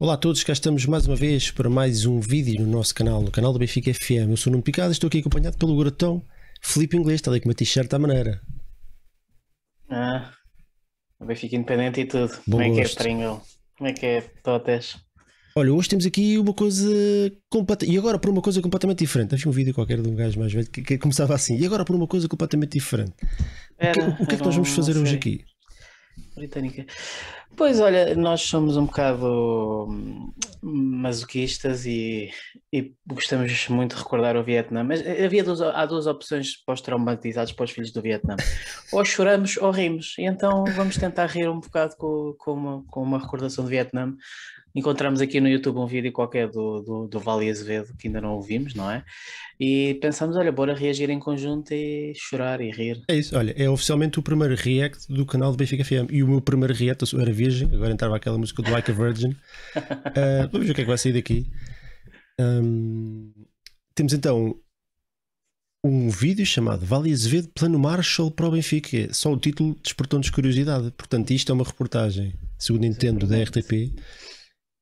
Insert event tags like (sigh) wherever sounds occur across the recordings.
Olá a todos, cá estamos mais uma vez para mais um vídeo no nosso canal, no canal do Benfica FM. Eu sou o Nuno Picado e estou aqui acompanhado pelo grotão Felipe Inglês, está ali com uma t-shirt à maneira. Ah, o Benfica independente e tudo. Bom Como é gosto. que é, Pringle? Como é que é, Totes? Olha, hoje temos aqui uma coisa. E agora por uma coisa completamente diferente. Havia um vídeo qualquer de um gajo mais velho que, que começava assim. E agora por uma coisa completamente diferente. Era, o que, o que é que nós vamos fazer hoje aqui? britânica. Pois olha, nós somos um bocado hum, masoquistas e, e gostamos muito de recordar o Vietnã, mas havia duas, há duas opções pós-traumatizados para os filhos do Vietnã: ou choramos ou rimos, e então vamos tentar rir um bocado com, com, uma, com uma recordação do Vietnã, encontramos aqui no YouTube um vídeo qualquer do, do, do Vale Azevedo, que ainda não ouvimos, não é? E pensamos, olha, bora reagir em conjunto e chorar e rir. É isso, olha, é oficialmente o primeiro react do canal do Benfica FM. E o meu primeiro react, eu era virgem, agora entrava aquela música do Like a Virgin. uh, (laughs) vamos ver o que é que vai sair daqui. Um, temos então um vídeo chamado Vale Azevedo Plano Marshall para o Benfica. É só o título despertou-nos curiosidade. Portanto, isto é uma reportagem, segundo entendo, da RTP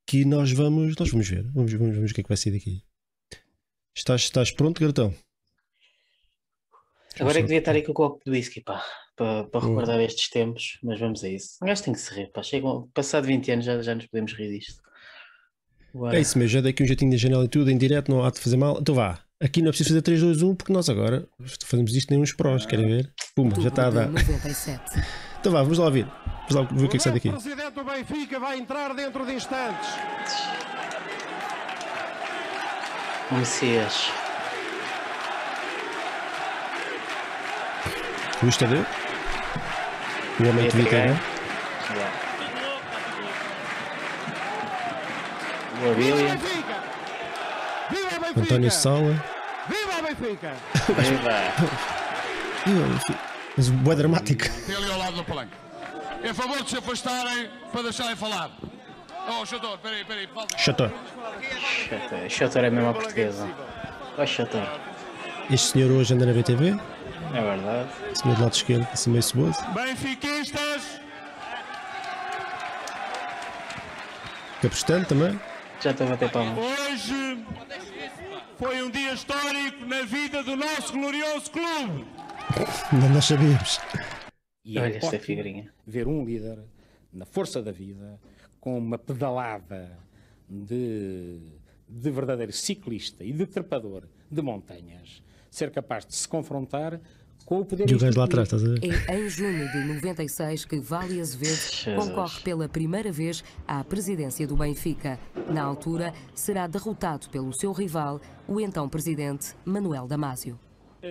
que nós vamos, nós vamos ver. Vamos, vamos, vamos ver o que é que vai sair daqui. Estás, estás pronto, garotão? Agora é que devia estar aí com o copo de whisky, pá, para, para hum. recordar estes tempos, mas vamos a isso. Um gajo tem que se rir, pá. Chega, passado 20 anos já, já nos podemos rir disto. Bora. É isso mesmo, já dei aqui um jeitinho da janela e tudo, em direto, não há de fazer mal. Então vá, aqui não é preciso fazer 3, 2, 1, porque nós agora fazemos isto nem uns prós, ah. querem ver? Puma, já está a dar. 97. Então vá, vamos lá ouvir. Vamos lá ver o, que é que sai daqui. O presidente do Benfica vai entrar dentro de instantes. Messias. Luís Tadeu. É o homem Vitória. É, é? Boa Bíblia. António Sala. Viva a Benfica! (laughs) Viva! Viva Benfica! Mas boa é dramática. Tem ali ao lado do palanque. É favor de se afastarem para deixarem falar. Oh, Chator, peraí, peraí. Chator. Chator, é mesmo a portuguesa. Vai, Chator. Este senhor hoje anda na BTV? É verdade. O senhor do lado esquerdo, assim meio ceboso. Benfiquistas! Capistão também? Já estou a palmas. Hoje foi um dia histórico na vida do nosso glorioso clube. Não nós sabíamos. E Olha esta figurinha. Ver um líder na força da vida, com uma pedalada de, de verdadeiro ciclista e de trepador de montanhas, ser capaz de se confrontar com o poder. E o gajo lá atrás, estás a ver? É em junho de 96 que Vale Azevedo concorre pela primeira vez à presidência do Benfica. Na altura, será derrotado pelo seu rival, o então presidente Manuel Damasio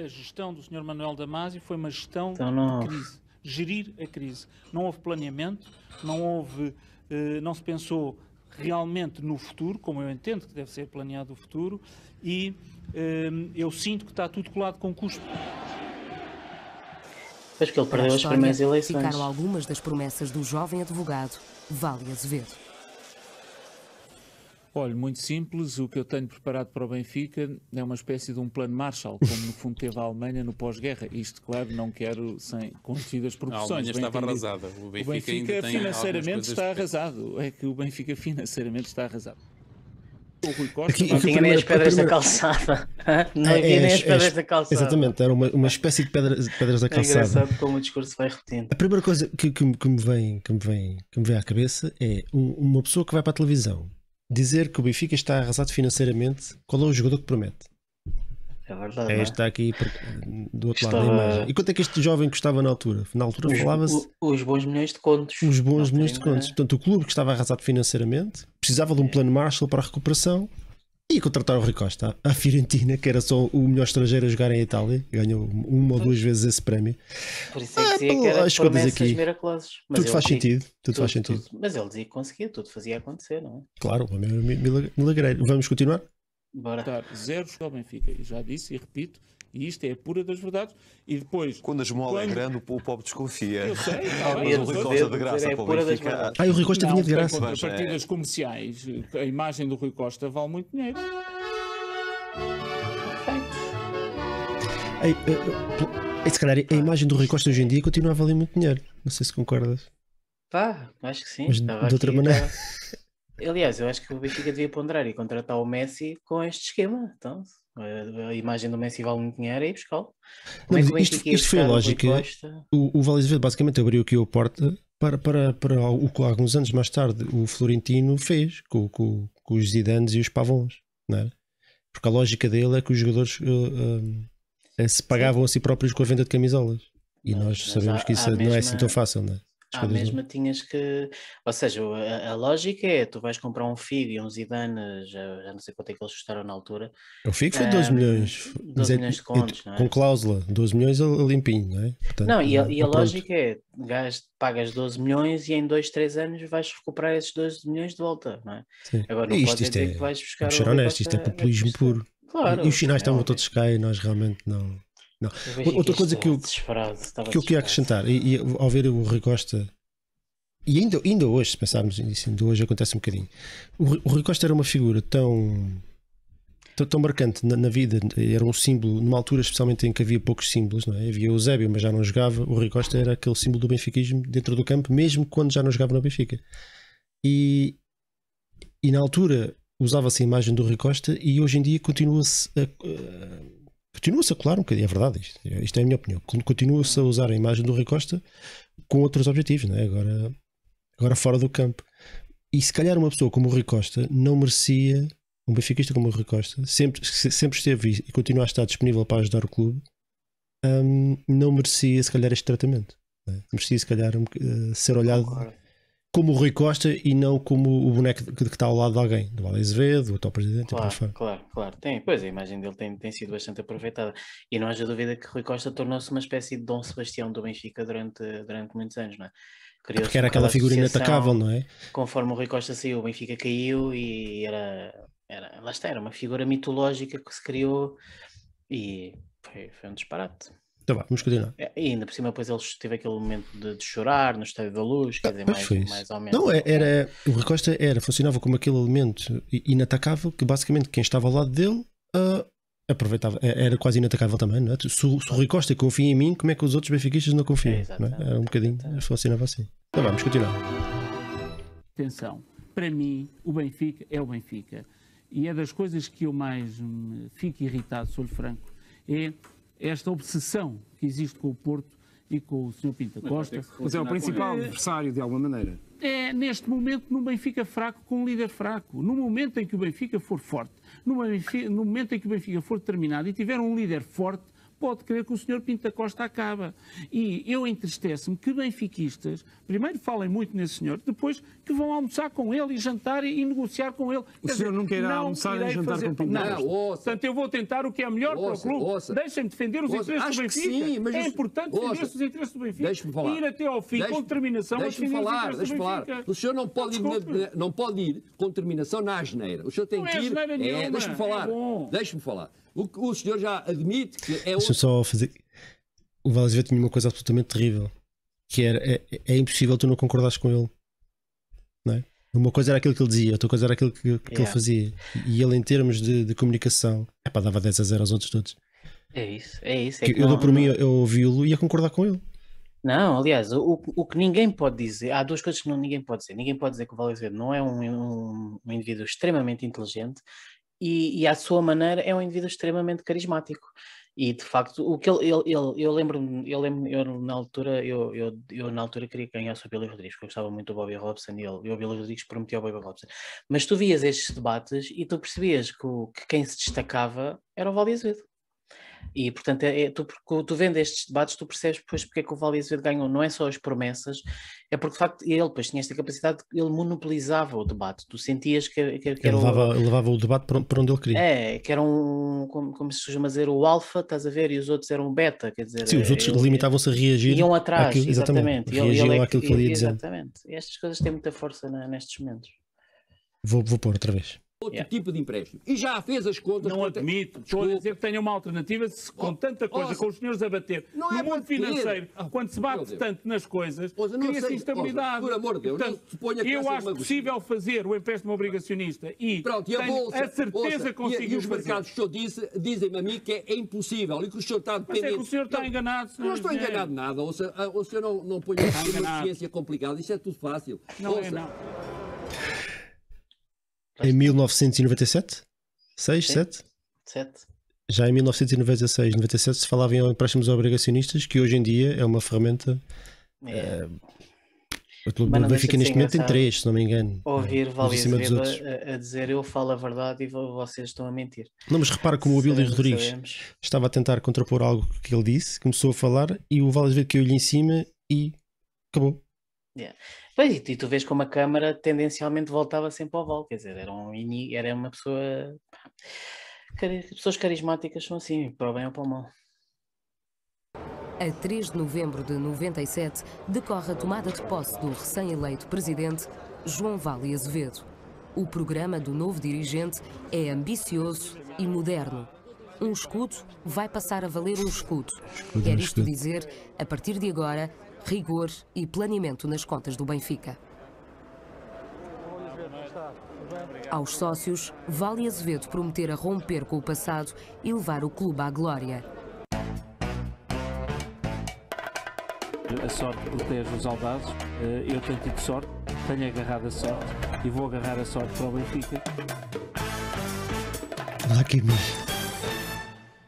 a gestão do Sr. Manuel Damasio foi uma gestão então de crise, gerir a crise. Não houve planeamento, não houve, eh, não se pensou realmente no futuro, como eu entendo que deve ser planeado o futuro, e eh, eu sinto que está tudo colado com custo. Acho que ele perdeu as primeiras eleições. Ficaram algumas das promessas do jovem advogado Vale Azevedo. Olha, muito simples, o que eu tenho preparado para o Benfica é uma espécie de um plano Marshall, como no fundo teve a Alemanha no pós-guerra. Isto, claro, não quero sem conhecidas proporções. A Alemanha estava entendido. arrasada. O Benfica, o Benfica financeiramente está arrasado. É que o Benfica financeiramente está arrasado. O Rui Costa. Aqui, não tinha nem as pedras primeira... da calçada. (laughs) Não havia é, é, é, nem as pedras é, da calçada. Exatamente, era uma, uma espécie de pedra, pedras da é calçada. É engraçado como o discurso vai repetindo. A primeira coisa que, que, que, me, vem, que, me, vem, que me vem à cabeça é uma pessoa que vai para a televisão dizer que o Benfica está arrasado financeiramente, qual é o jogador que promete? É verdade. É, é? está aqui do outro Estava... lado da imagem. E quanto é que este jovem custava na altura? Na altura falava-se. Os bons milhões de contos. Os bons milhões de contos. Portanto, o clube que estava arrasado financeiramente precisava de um é. plano Marshall para a recuperação e contrataram o Rui Costa à Fiorentina, que era só o melhor estrangeiro a jogar em Itália, ganhou uma ou duas vezes esse prémio. Por isso é que ah, dizia que era as promessas aqui, Mas tudo faz sentido, tudo, tudo faz sentido. Tudo, mas ele dizia que conseguia, tudo fazia acontecer, não é? Claro, o é milagreiro. Vamos continuar? Bora. Tá, zero ao Benfica, já disse e repito, e isto é a pura das verdades. E depois. Quando a esmola é quando... é grande, o pobre desconfia. Eu sei, o Rui Costa é de graça é pura das Ah, o Rui Costa vinha de graça. As partidas é... comerciais, a imagem do Rui Costa vale muito dinheiro. Ei, eh, eh, se calhar a imagem do Rui Costa hoje em dia continua a valer muito dinheiro. Não sei se concordas. Pá, acho que sim. Mas de outra aqui, maneira. Aliás, eu acho que o Benfica devia ponderar e contratar o Messi com este esquema. Então, a imagem do Messi vale muito dinheiro é e buscá-lo. é, como isto, isto foi a lógica. O, o Valdez basicamente abriu aqui a porta para, para, para o que alguns anos mais tarde o Florentino fez com, com, com os Zidanes e os Pavons, não é? Porque a lógica dele é que os jogadores uh, uh, se pagavam Sim. a si próprios com a venda de camisolas. E mas, nós sabemos há, que isso não mesma, é assim tão fácil, não é? À ah, mesma tinhas que. Ou seja, a, a, lógica é: tu vais comprar um Figo e um Zidane, já, já não sei quanto é que eles custaram na altura. O Figo foi 12 ah, milhões. 12 é, milhões de é contos, é, não é? Com cláusula, 12 milhões a é limpinho, não é? Portanto, não, e a, e a lógica é: gasto, pagas 12 milhões e em 2, 3 anos vais recuperar esses 12 milhões de volta, não é? Sim. Agora, não isto, isto é, que vais buscar. Vamos ser honestos, isto é, é populismo puro. Claro, e os sinais estavam todos cá e nós realmente não. Não. Outra coisa que eu, que eu queria acrescentar, e, e, ao ver o Rui Costa, e ainda, ainda hoje, se pensarmos nisso, ainda hoje acontece um bocadinho. O, o Rui Costa era uma figura tão, tão, tão marcante na, na, vida, era um símbolo, numa altura especialmente em que havia poucos símbolos, não é? havia o Zébio, mas já não jogava. O Rui Costa era aquele símbolo do benfiquismo dentro do campo, mesmo quando já não jogava no Benfica. E, e na altura usava-se a imagem do Rui Costa e hoje em dia continua-se a, a Continua-se a colar um bocadinho, é verdade, isto, isto é a minha opinião. Continua-se a usar a imagem do Rui Costa com outros objetivos, é? agora, agora fora do campo. E se calhar uma pessoa como o Rui Costa não merecia, um benfiquista como o Rui Costa, sempre, sempre esteve e continua a estar disponível para ajudar o clube, um, não merecia se calhar este tratamento. É? Merecia se calhar um, uh, ser olhado como o Rui Costa e não como o boneco que, está ao lado de alguém, do Alex Azevedo, do atual presidente claro, e por fora. Claro, claro. Tem, pois a imagem dele tem, tem sido bastante aproveitada. E não haja dúvida que Rui Costa tornou-se uma espécie de Dom Sebastião do Benfica durante, durante muitos anos, não é? Porque era aquela figura inatacável, não é? Conforme o Rui Costa saiu, o Benfica caiu e era, era lá está, era uma figura mitológica que se criou e foi, foi um disparate. Então vamos continuar. É, e ainda por cima, depois ele teve aquele momento de, de chorar no estádio da luz, quer ah, dizer, mais, mais ou menos. Não, é, era, o Ricosta era, funcionava como aquele elemento inatacável que basicamente quem estava ao lado dele uh, aproveitava, é, era quase inatacável também, não é? Se, se o Rui Costa confia em mim, como é que os outros benfiquistas não confiam? É, não é? Era um bocadinho, funcionava assim. Então vamos continuar. Atenção, para mim, o Benfica é o Benfica. E é das coisas que eu mais fico irritado, sou franco, é esta obsessão que existe com o Porto e com o Sr. Pinta Costa. Mas, é o principal adversário, de alguma maneira. É, neste momento, no Benfica fraco, com um líder fraco. No momento em que o Benfica for forte, no, no momento em que o Benfica for determinado e tiver um líder forte, pode crer que o senhor Pinto da Costa acaba. E eu entristece-me que benfiquistas, primeiro falem muito nesse senhor, depois que vão almoçar com ele e jantar e, e negociar com ele. O Quer senhor dizer, nunca irá almoçar e jantar fazer... com o Pinto Não, ouça. Portanto, eu vou tentar o que é melhor ouça, para o clube. Deixem-me defender os ouça. interesses Acho do Benfica. Sim, mas é importante ouça. defender os interesses do Benfica e ir até ao fim com determinação deixe-me falar, deixe falar. O senhor não pode, ah, ir, não pode ir com determinação na asneira. O senhor tem não que é ir. É, é deixe-me falar. deixe-me falar. O, o senhor já admite que é outro... Deixa só fazer. O Valdez tinha uma coisa absolutamente terrível. Que era, é, é impossível tu não concordares com ele. Não é? Uma coisa era aquilo que ele dizia, outra coisa era aquilo que, que yeah. ele fazia. E ele, em termos de, de comunicação, epá, dava 10 a 0 aos outros todos. É isso, é isso. É que que eu não, dou por não... mim, eu ouvi-lo e ia concordar com ele. Não, aliás, o, o que ninguém pode dizer, há duas coisas que não, ninguém pode dizer. Ninguém pode dizer que o Valeu não é um, um, um indivíduo extremamente inteligente e, e à sua maneira é um indivíduo extremamente carismático. E de facto, o que ele, ele, ele eu lembro-me, eu lembro eu na altura, eu, eu, eu na altura queria ganhar ganhasse o Billy Rodrigues, porque eu gostava muito do Bobby Robson e, ele, o Billy Rodrigues prometia o Bobby Robson. Mas tu vias estes debates e tu percebias que, o, que quem se destacava era o Valdir Azevedo. E, portanto, é, é tu, tu vendo estes debates, tu percebes pois, porque é que o Vale Azevedo ganhou. Não é só as promessas, é porque, de facto, ele pois, tinha esta capacidade, ele monopolizava o debate. Tu sentias que, que, que era. Levava, um... levava o debate para onde ele queria. É, que era um. Como, como se chama dizer, o alfa, estás a ver, e os outros eram beta, quer dizer. Sim, os outros limitavam-se a reagir. Iam atrás, àquilo, exatamente. exatamente. Reagiam é àquilo que ele ia dizer. Exatamente. Estas coisas têm muita força na, nestes momentos. Vou, vou pôr outra vez outro yeah. tipo de empréstimo. E já fez as contas. Não contra... admito. Estou a dizer que tenha uma alternativa se, com oh, tanta coisa, oh, com os senhores a bater. Não no é mundo financeiro, oh, quando se bate tanto nas coisas, cria-se instabilidade. por amor de Deus, Portanto, eu acho possível fazer o empréstimo obrigacionista e, Pronto, e a, bolsa, a certeza ouça, e, e os mercados, o senhor disse, dizem-me a mim que é impossível e que o senhor está dependente. Mas é que o senhor está enganado. Senhor não estou é. enganado nada. Ou ah, o senhor não, não põe a ciência complicada. Isso é tudo fácil. Não é ouça, é não. Em 1997? 6, 7? 7. Já em 1996, 97 se falava em empréstimos obrigacionistas, que hoje em dia é uma ferramenta. É. Uh, o Benfica neste momento tem três, se não me engano. É? Ouvir Valdezeba a, a dizer eu falo a verdade e vocês estão a mentir. Não, mas repara como o Abílio Rodrigues sabemos. estava a tentar contrapor algo que ele disse, começou a falar e o Valdezeba caiu-lhe em cima e acabou. Yeah. Pois, e tu vês como a câmara tendencialmente voltava sempre ao Val, quer dizer, era, um, era uma pessoa. Pessoas carismáticas são assim, para o bem ou para o mal. A 3 de novembro de 97, decorre a tomada de posse do recém-eleito presidente João Vale Azevedo. O programa do novo dirigente é ambicioso e moderno. Um escudo vai passar a valer um escudo. Quer isto dizer, a partir de agora, rigor e planeamento nas contas do Benfica. Aos sócios, Vale Azevedo prometer a romper com o passado e levar o clube à glória. A sorte protege os audazes. Eh, eu tenho tido sorte, tenho agarrado a sorte e vou agarrar a sorte para o Benfica. Lucky me.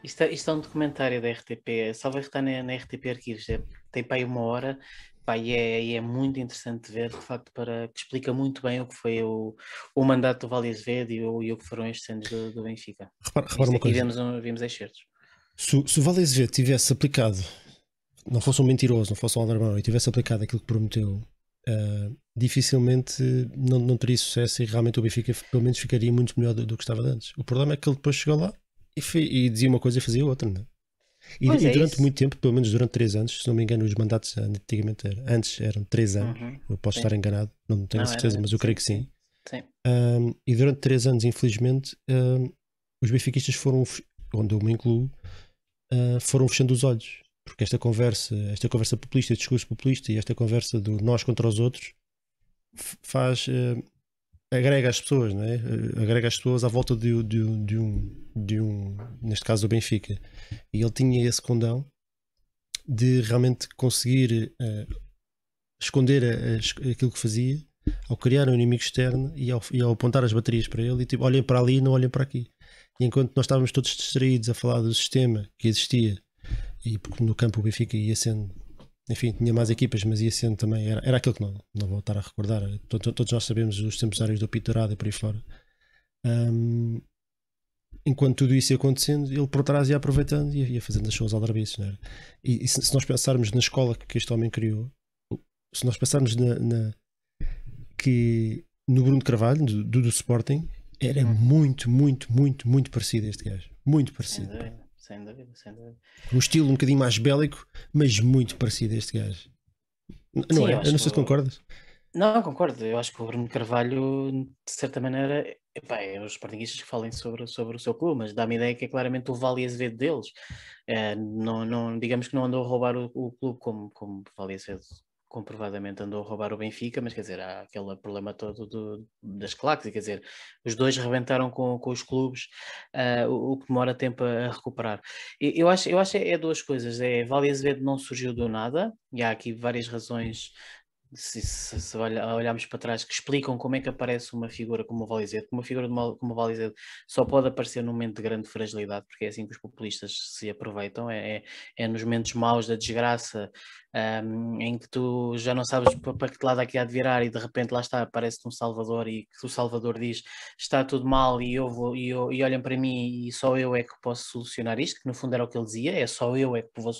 Isto, é, isto é um documentário da RTP, só vai estar na, na RTP Arquivos, é tem para aí uma hora, pai e é, é, muito interessante ver, de facto, para, que explica muito bem o que foi o, o mandato do Vale Azevedo e o, e o que foram estes anos do, do Benfica. Repara, repara uma coisa. Vimos, excertos. Se, se o Vale Azevedo tivesse aplicado, não fosse um mentiroso, não fosse um aldrabão, e tivesse aplicado aquilo que prometeu, uh, dificilmente não, não teria sucesso e realmente o Benfica pelo menos ficaria muito melhor do, do que estava antes. O problema é que ele depois chegou lá e, foi, e dizia uma coisa e fazia outra, não é? E, e é durante isso. muito tempo, pelo menos durante 3 anos, se não me engano, os mandatos antigamente eram, antes eram 3 anos. Uhum. Eu posso sim. estar enganado, não tenho não, certeza, era, mas eu sim, creio que sim. sim. Um, e durante 3 anos, infelizmente, um, os benfiquistas foram, onde eu me incluo, uh, foram fechando os olhos. Porque esta conversa, esta conversa populista, discurso populista e esta conversa do nós contra os outros faz, uh, agrega as pessoas, não é? Agrega as pessoas à volta de, de, de, um, de um, neste caso do Benfica. E ele tinha esse condão de realmente conseguir uh, esconder a, eh, a, aquilo que fazia ao criar um inimigo externo e ao, e ao apontar as baterias para ele e tipo, olhem para ali e não olhem para aqui. E enquanto nós estávamos todos distraídos a falar do sistema que existia e porque no campo o Benfica ia sendo enfim, tinha mais equipas, mas ia sendo também, era, era aquilo que não, não vou estar a recordar. Todos, nós sabemos os tempos áreas do Pitorado e por aí fora. Um, enquanto tudo isso ia acontecendo, ele por trás ia aproveitando e ia fazendo as suas aldrabices. É? E, e se, se, nós pensarmos na escola que este homem criou, se nós pensarmos na, na que no Bruno Carvalho, do, do Sporting, era hum. muito, muito, muito, muito parecido a este gajo. Muito parecido. É sem dúvida, sem dúvida. Um estilo um bocadinho mais bélico, mas muito parecido a este gajo. Não Sim, é? Eu, eu não sei se concordas. Não, concordo. Eu acho que o Bruno Carvalho, de certa maneira, epá, é os portugueses que falem sobre, sobre o seu clube, mas dá-me ideia que é claramente o Vale Azevedo deles. É, não, não, digamos que não andou a roubar o, o clube como, como Vale Azevedo comprovadamente andou a roubar o Benfica, mas quer dizer, há aquele problema todo do, das claques, quer dizer, os dois rebentaram com, com os clubes, uh, o, o, que demora tempo a, a, recuperar. E, eu acho, eu acho é, é duas coisas, é Vale Azevedo não surgiu do nada, e há aqui várias razões se, se, se olharmos para trás, que explicam como é que aparece uma figura como o Valizete, uma figura de uma, como o Valizete só pode aparecer num momento de grande fragilidade, porque é assim que os populistas se aproveitam, é, é, é nos momentos maus da desgraça, um, em que tu já não sabes para que lado é que há de virar e de repente lá está, aparece-te um Salvador e que o Salvador diz está tudo mal e, eu vou, e, eu, e olham para mim e só eu é que posso solucionar isto, que no fundo era o que ele dizia, é só eu é que vou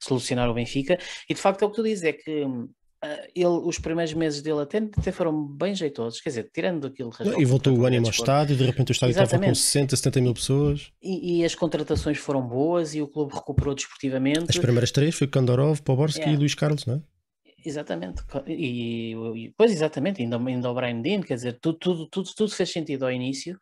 solucionar o Benfica, e de facto é o que tu dizes, é que hum, eh, ele, os primeiros meses dele até, até foram bem jeitosos, quer dizer, tirando aquilo. e voltou o ânimo ao estádio, de repente o estádio Exatamente. estava com 60, 70 mil pessoas. E, e, as contratações foram boas e o clube recuperou desportivamente. As primeiras três foi Kandorov, Poborski yeah. É. e Luís Carlos, não é? Exatamente, e, e pois exatamente, ainda, ainda o Brian Dean, quer dizer, tudo, tudo, tudo, tudo fez sentido ao início.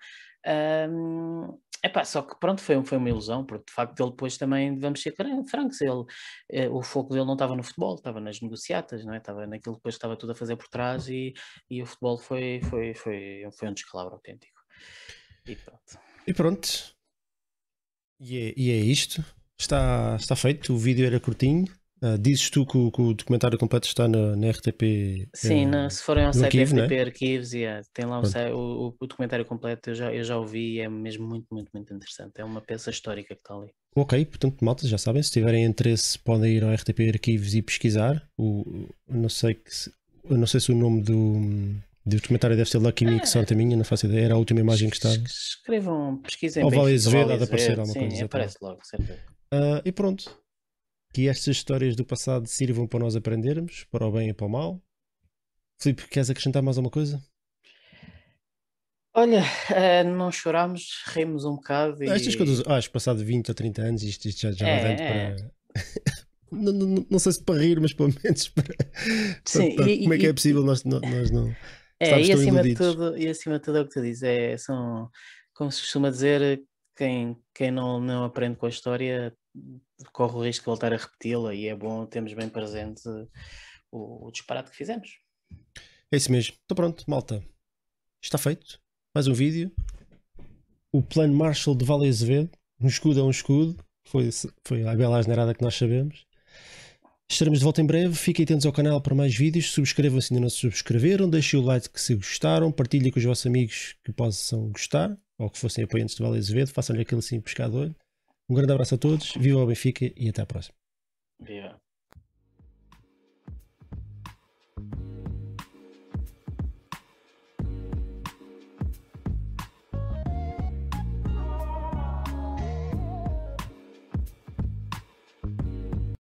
Um, pá, só que pronto, foi, foi uma ilusão, porque de facto ele depois também, vamos ser francos, ele, eh, o foco dele não estava no futebol, estava nas negociatas, não é? estava naquilo que depois estava tudo a fazer por trás e, e o futebol foi, foi, foi, foi um descalabro autêntico. E pronto. E pronto. E é, e é isto. Está, está feito, o vídeo era curtinho. Uh, dizes tu que o, que o, documentário completo está na, na RTP? Sim, é, se forem ao site arquivo, RTP é? Arquives, yeah, tem lá o, o, documentário completo, eu já, eu já ouvi e é mesmo muito, muito, muito interessante. É uma peça histórica que está ali. Ok, portanto, malta, já sabem, se tiverem interesse podem ir ao RTP Arquivos e pesquisar. O, não, sei que se, não sei se o nome do, do documentário deve ser Lucky Me, é. que Santa Minha, não faço ideia, era a última imagem que estava. Escrevam, pesquisem. Ou Vale a há de aparecer alguma coisa. Sim, aparece logo, certo. Uh, e pronto, que estas histórias do passado sirvam para nós aprendermos, para o bem e para o mal. Filipe, queres acrescentar mais alguma coisa? Olha, eh, não chorámos, rimos um bocado. E... Estas coisas, acho que passado 20 ou 30 anos, isto, isto já, já é, é. para. (laughs) não, não, não, sei se para rir, mas pelo menos (laughs) para. Sim, para, para... E, como é que é possível nós, nós não. É, e acima, de tudo, e acima de tudo é o que tu dizes, é, são, como se costuma dizer, quem, quem não, não aprende com a história corre o risco de voltar a repeti-la e é bom termos bem presente o, o disparate que fizemos. É isso mesmo. Então pronto, malta. Está feito. Mais um vídeo. O plano Marshall de Vale Azevedo. Um escudo é um escudo. Foi, foi a bela asneirada que nós sabemos. Estaremos de volta em breve. Fiquem atentos ao canal para mais vídeos. Subscrevam se ainda não se subscreveram. Deixem o like que se gostaram. Partilhem com os vossos amigos que possam gostar ou que fossem apoiantes de Vale Azevedo. Façam-lhe aquele assim pescador. Um grande abraço a todos, viva o Benfica e até à próxima. Viva.